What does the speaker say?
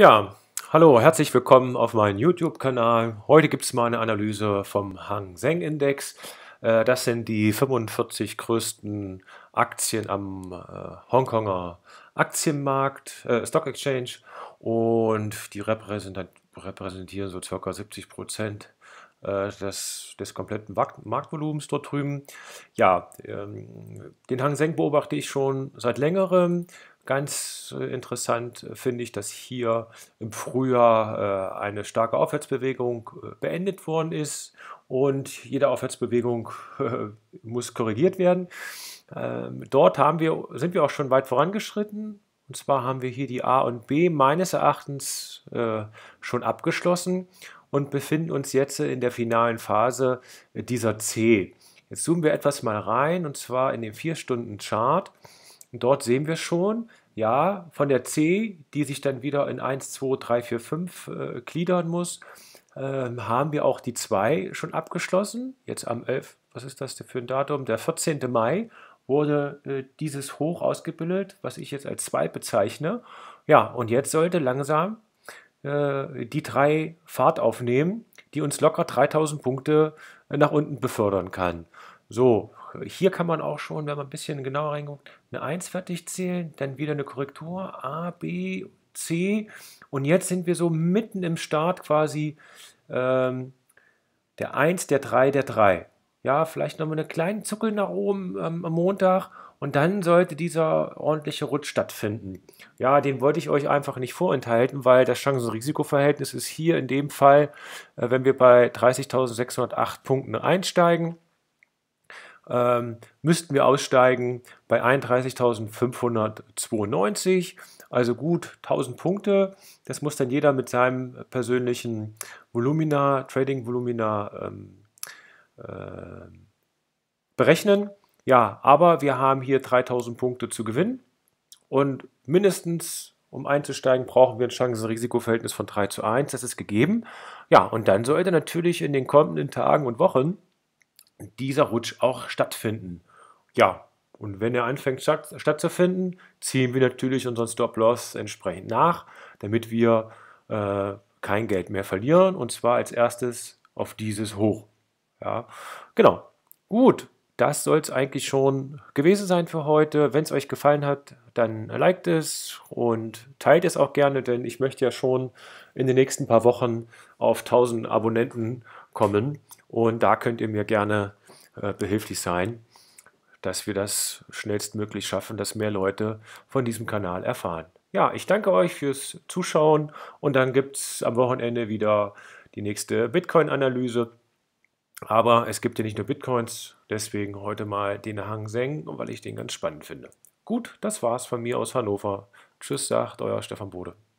Ja, hallo, herzlich willkommen auf meinem YouTube-Kanal. Heute gibt es mal eine Analyse vom Hang Seng Index. Äh, das sind die 45 größten Aktien am äh, Hongkonger Aktienmarkt, äh, Stock Exchange und die repräsentieren so circa 70 Prozent des, des kompletten Marktvolumens dort drüben. Ja, ähm, den Hang Seng beobachte ich schon seit längerem. Ganz äh, interessant äh, finde ich, dass hier im Frühjahr äh, eine starke Aufwärtsbewegung beendet worden ist und jede Aufwärtsbewegung muss korrigiert werden. Ähm, dort haben wir, sind wir auch schon weit vorangeschritten. Und zwar haben wir hier die A und B meines Erachtens schon abgeschlossen und befinden uns jetzt in der finalen Phase dieser C. Jetzt zoomen wir etwas mal rein und zwar in den 4-Stunden-Chart. Und dort sehen wir schon, ja, von der C, die sich dann wieder in 1, 2, 3, 4, 5 äh, gliedern muss, äh, haben wir auch die 2 schon abgeschlossen. Jetzt am 11, was ist das für ein Datum? Der 14. Mai wurde äh, dieses Hoch ausgebildet, was ich jetzt als 2 bezeichne. Ja, und jetzt sollte langsam äh, die 3 Fahrt aufnehmen, die uns locker 3000 Punkte äh, nach unten befördern kann. So, hier kann man auch schon, wenn man ein bisschen genauer reinguckt, eine 1 fertig zählen, dann wieder eine Korrektur A, B, C und jetzt sind wir so mitten im Start quasi ähm, der 1, der 3, der 3. Ja, vielleicht nochmal einen kleinen Zuckel nach oben ähm, am Montag und dann sollte dieser ordentliche Rutsch stattfinden. Ja, den wollte ich euch einfach nicht vorenthalten, weil das chancen risikoverhältnis ist hier in dem Fall, äh, wenn wir bei 30.608 Punkten einsteigen, ähm, müssten wir aussteigen bei 31.592. Also gut 1000 Punkte. Das muss dann jeder mit seinem persönlichen Volumina, Trading Volumina ähm, äh, berechnen. Ja, aber wir haben hier 3000 Punkte zu gewinnen und mindestens um einzusteigen, brauchen wir ein Chancen-Risiko-Verhältnis von 3 zu 1. Das ist gegeben. Ja, und dann sollte natürlich in den kommenden Tagen und Wochen dieser Rutsch auch stattfinden. Ja, und wenn er anfängt stattzufinden, ziehen wir natürlich unseren Stop-Loss entsprechend nach, damit wir äh, kein Geld mehr verlieren. Und zwar als erstes auf dieses Hoch. Ja, genau. Gut, das soll es eigentlich schon gewesen sein für heute. Wenn es euch gefallen hat, dann liked es und teilt es auch gerne, denn ich möchte ja schon in den nächsten paar Wochen auf 1000 Abonnenten kommen. Und da könnt ihr mir gerne äh, behilflich sein, dass wir das schnellstmöglich schaffen, dass mehr Leute von diesem Kanal erfahren. Ja, ich danke euch fürs Zuschauen und dann gibt es am Wochenende wieder die nächste Bitcoin-Analyse. Aber es gibt ja nicht nur Bitcoins, deswegen heute mal den Hang Seng, weil ich den ganz spannend finde. Gut, das war's von mir aus Hannover. Tschüss, sagt euer Stefan Bode.